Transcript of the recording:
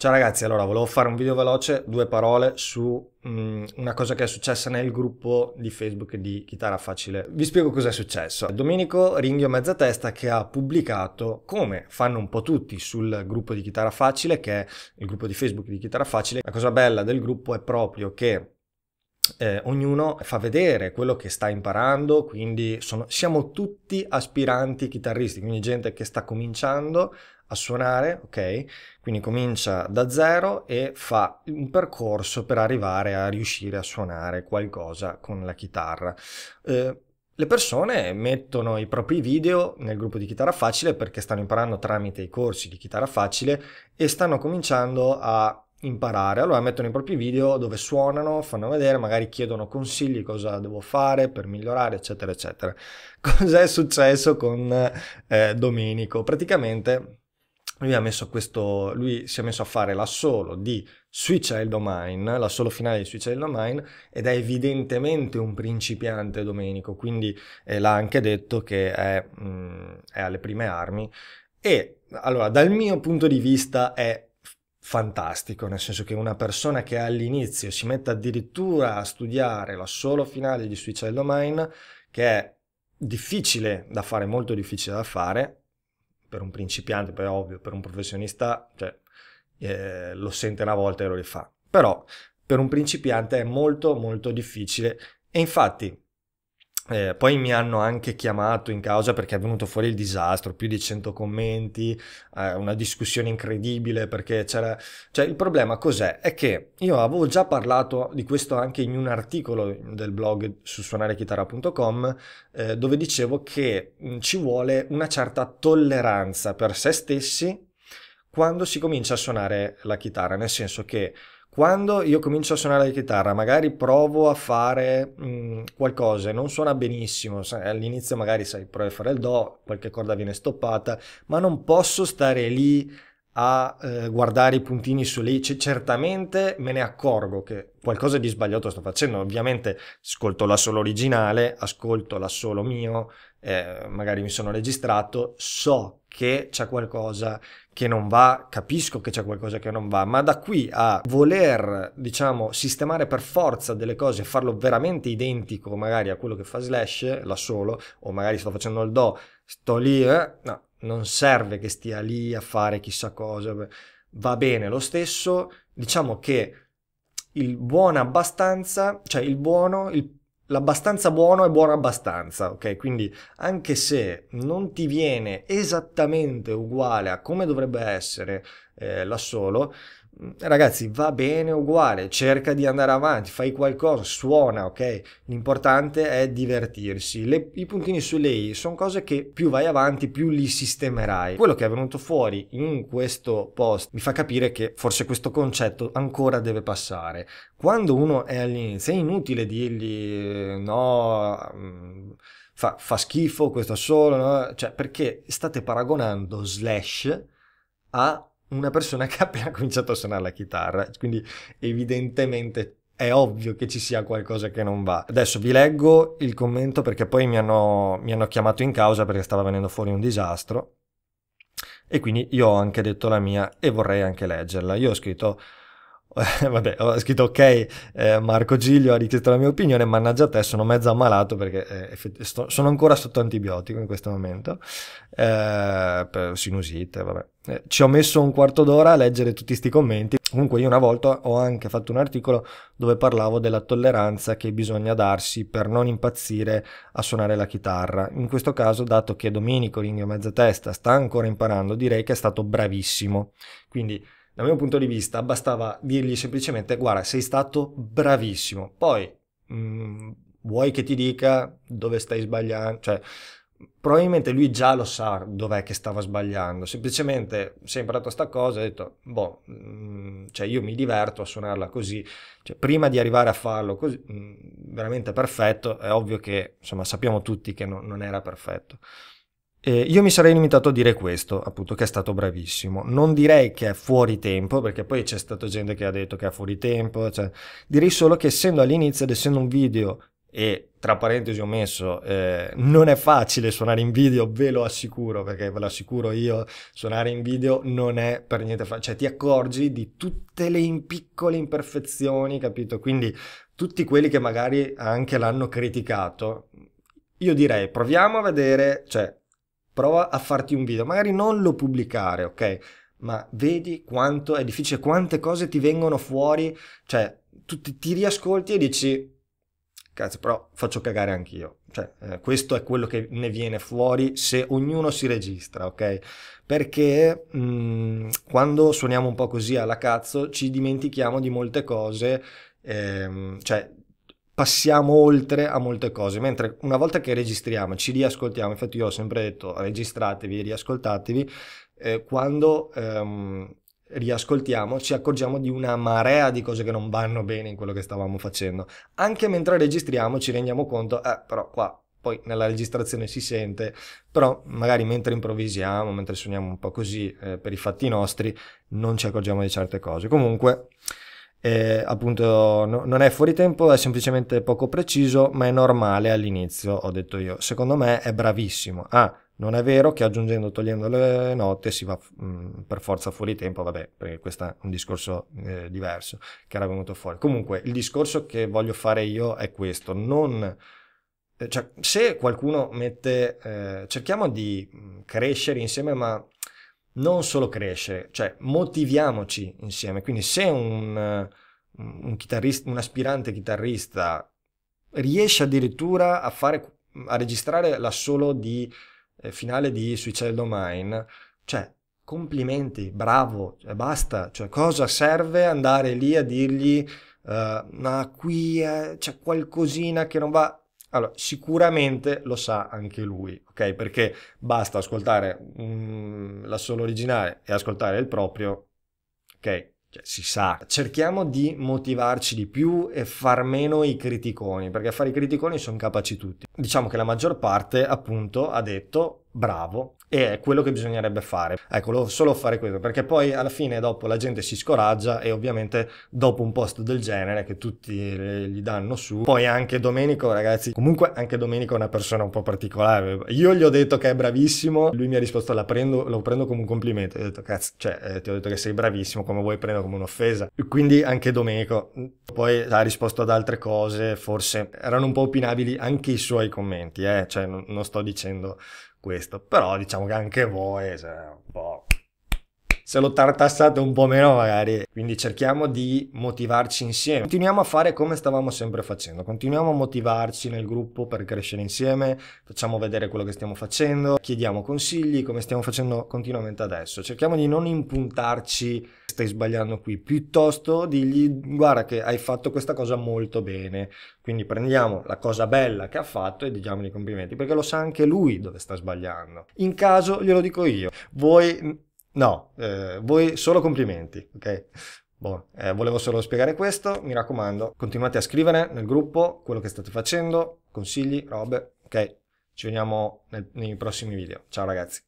Ciao ragazzi, allora volevo fare un video veloce, due parole su um, una cosa che è successa nel gruppo di Facebook di Chitarra Facile. Vi spiego cosa è successo. Domenico Ringhio Mezzatesta che ha pubblicato, come fanno un po' tutti sul gruppo di Chitarra Facile, che è il gruppo di Facebook di Chitarra Facile, la cosa bella del gruppo è proprio che eh, ognuno fa vedere quello che sta imparando, quindi sono, siamo tutti aspiranti chitarristi, quindi gente che sta cominciando a suonare, ok? Quindi comincia da zero e fa un percorso per arrivare a riuscire a suonare qualcosa con la chitarra. Eh, le persone mettono i propri video nel gruppo di chitarra facile perché stanno imparando tramite i corsi di chitarra facile e stanno cominciando a imparare. Allora mettono i propri video dove suonano, fanno vedere, magari chiedono consigli cosa devo fare per migliorare, eccetera, eccetera. Cos'è successo con eh, Domenico? Praticamente lui, ha messo questo, lui si è messo a fare l'assolo di sui Child Domain, la solo finale di sui Child Domain, ed è evidentemente un principiante Domenico, quindi eh, l'ha anche detto che è, mh, mm, è alle prime armi. E allora, dal mio punto di vista è fantastico, nel senso che una persona che all'inizio si mette addirittura a studiare la solo finale di Suicide Domain, che è difficile da fare, molto difficile da fare, per un principiante, poi ovvio, per un professionista, cioè, eh, lo sente una volta e lo rifà. Però per un principiante è molto molto difficile e infatti eh, poi mi hanno anche chiamato in causa perché è venuto fuori il disastro, più di 100 commenti, eh, una discussione incredibile perché c'era... Cioè il problema cos'è? È che io avevo già parlato di questo anche in un articolo del blog su suonarechitarra.com eh, dove dicevo che mm, ci vuole una certa tolleranza per se stessi quando si comincia a suonare la chitarra, nel senso che quando io comincio a suonare la chitarra, magari provo a fare mh, mm, qualcosa, non suona benissimo, all'inizio magari sai, provo a fare il do, qualche corda viene stoppata, ma non posso stare lì a eh, guardare i puntini su lì, C- certamente me ne accorgo che qualcosa di sbagliato sto facendo, ovviamente ascolto la solo originale, ascolto la solo mio, eh, magari mi sono registrato, so che c'è qualcosa che non va, capisco che c'è qualcosa che non va, ma da qui a voler, diciamo, sistemare per forza delle cose e farlo veramente identico magari a quello che fa Slash, la solo, o magari sto facendo il Do, sto lì, eh, no, non serve che stia lì a fare chissà cosa, va bene lo stesso, diciamo che il buono abbastanza, cioè il buono, il, l'abbastanza buono è buono abbastanza, ok? Quindi anche se non ti viene esattamente uguale a come dovrebbe essere eh, l'assolo, Mm, ragazzi va bene uguale, cerca di andare avanti, fai qualcosa, suona, ok? L'importante è divertirsi. Le, I puntini sulle i sono cose che più vai avanti, più li sistemerai. Quello che è venuto fuori in questo post mi fa capire che forse questo concetto ancora deve passare. Quando uno è all'inizio è inutile dirgli eh, no... Mm, fa, fa, schifo questo solo, no? cioè perché state paragonando slash a una persona che ha appena cominciato a suonare la chitarra, quindi evidentemente è ovvio che ci sia qualcosa che non va. Adesso vi leggo il commento perché poi mi hanno, mi hanno chiamato in causa perché stava venendo fuori un disastro e quindi io ho anche detto la mia e vorrei anche leggerla. Io ho scritto Vabbè, ho scritto ok, eh, Marco Giglio ha richiesto la mia opinione, mannaggia te, sono mezzo ammalato perché eh, sto, sono ancora sotto antibiotico in questo momento, eh, per sinusite, vabbè. Eh, ci ho messo un quarto d'ora a leggere tutti questi commenti, comunque io una volta ho anche fatto un articolo dove parlavo della tolleranza che bisogna darsi per non impazzire a suonare la chitarra, in questo caso dato che Domenico Ringhio Mezzatesta sta ancora imparando, direi che è stato bravissimo, quindi dal mio punto di vista bastava dirgli semplicemente guarda sei stato bravissimo, poi mh, mm, vuoi che ti dica dove stai sbagliando, cioè probabilmente lui già lo sa dov'è che stava sbagliando, semplicemente si è imparato sta cosa e ha detto, boh, mh, mm, cioè io mi diverto a suonarla così, cioè, prima di arrivare a farlo così, mh, mm, veramente perfetto, è ovvio che insomma sappiamo tutti che no, non era perfetto. Eh, io mi sarei limitato a dire questo, appunto, che è stato bravissimo. Non direi che è fuori tempo, perché poi c'è stata gente che ha detto che è fuori tempo. Cioè, direi solo che essendo all'inizio ed essendo un video, e tra parentesi ho messo, eh, non è facile suonare in video, ve lo assicuro, perché ve lo assicuro io, suonare in video non è per niente facile. Cioè, ti accorgi di tutte le in piccole imperfezioni, capito? Quindi tutti quelli che magari anche l'hanno criticato. Io direi proviamo a vedere, cioè prova a farti un video, magari non lo pubblicare, ok? Ma vedi quanto è difficile, quante cose ti vengono fuori, cioè tu ti, ti riascolti e dici cazzo, però faccio cagare anch'io. Cioè, eh, questo è quello che ne viene fuori se ognuno si registra, ok? Perché mh, mm, quando suoniamo un po' così alla cazzo ci dimentichiamo di molte cose, ehm, cioè passiamo oltre a molte cose, mentre una volta che registriamo, ci riascoltiamo, infatti io ho sempre detto registratevi, riascoltatevi, eh, quando ehm, riascoltiamo ci accorgiamo di una marea di cose che non vanno bene in quello che stavamo facendo, anche mentre registriamo ci rendiamo conto, eh, però qua poi nella registrazione si sente, però magari mentre improvvisiamo, mentre suoniamo un po' così eh, per i fatti nostri, non ci accorgiamo di certe cose. Comunque eh, appunto no, non è fuori tempo, è semplicemente poco preciso, ma è normale all'inizio, ho detto io. Secondo me è bravissimo. Ah, non è vero che aggiungendo o togliendo le note si va mh, mm, per forza fuori tempo, vabbè, perché questo è un discorso eh, diverso che era venuto fuori. Comunque, il discorso che voglio fare io è questo, non... Eh, cioè, se qualcuno mette... Eh, cerchiamo di mm, crescere insieme, ma non solo cresce, cioè motiviamoci insieme. Quindi se un, eh, un, chitarrista, un aspirante chitarrista riesce addirittura a, fare, a registrare l'assolo di, eh, finale di Suicello Mine, cioè complimenti, bravo, cioè, basta. Cioè cosa serve andare lì a dirgli uh, ma qui eh, c'è qualcosina che non va? Allora, sicuramente lo sa anche lui, ok? Perché basta ascoltare mm, la solo originale e ascoltare il proprio, ok? Cioè, si sa. Cerchiamo di motivarci di più e far meno i criticoni, perché a fare i criticoni sono capaci tutti. Diciamo che la maggior parte, appunto, ha detto bravo e è quello che bisognerebbe fare. Ecco, solo fare questo perché poi alla fine dopo la gente si scoraggia e ovviamente dopo un post del genere che tutti eh, gli danno su, poi anche Domenico ragazzi, comunque anche Domenico è una persona un po' particolare, io gli ho detto che è bravissimo, lui mi ha risposto la prendo, lo prendo come un complimento, ho detto cazzo, cioè eh, ti ho detto che sei bravissimo, come vuoi prendo come un'offesa, quindi anche Domenico poi ha risposto ad altre cose, forse erano un po' opinabili anche i suoi commenti, eh? cioè non, non sto dicendo questo. Però diciamo che anche voi, cioè, un po' se lo tartassate un po' meno magari. Quindi cerchiamo di motivarci insieme. Continuiamo a fare come stavamo sempre facendo, continuiamo a motivarci nel gruppo per crescere insieme, facciamo vedere quello che stiamo facendo, chiediamo consigli come stiamo facendo continuamente adesso. Cerchiamo di non impuntarci stai sbagliando qui, piuttosto digli guarda che hai fatto questa cosa molto bene, quindi prendiamo la cosa bella che ha fatto e diciamo i complimenti, perché lo sa anche lui dove sta sbagliando. In caso glielo dico io, voi no, eh, voi solo complimenti, ok? Boh, eh, volevo solo spiegare questo, mi raccomando, continuate a scrivere nel gruppo quello che state facendo, consigli, robe, ok? Ci vediamo nel, nei prossimi video. Ciao ragazzi.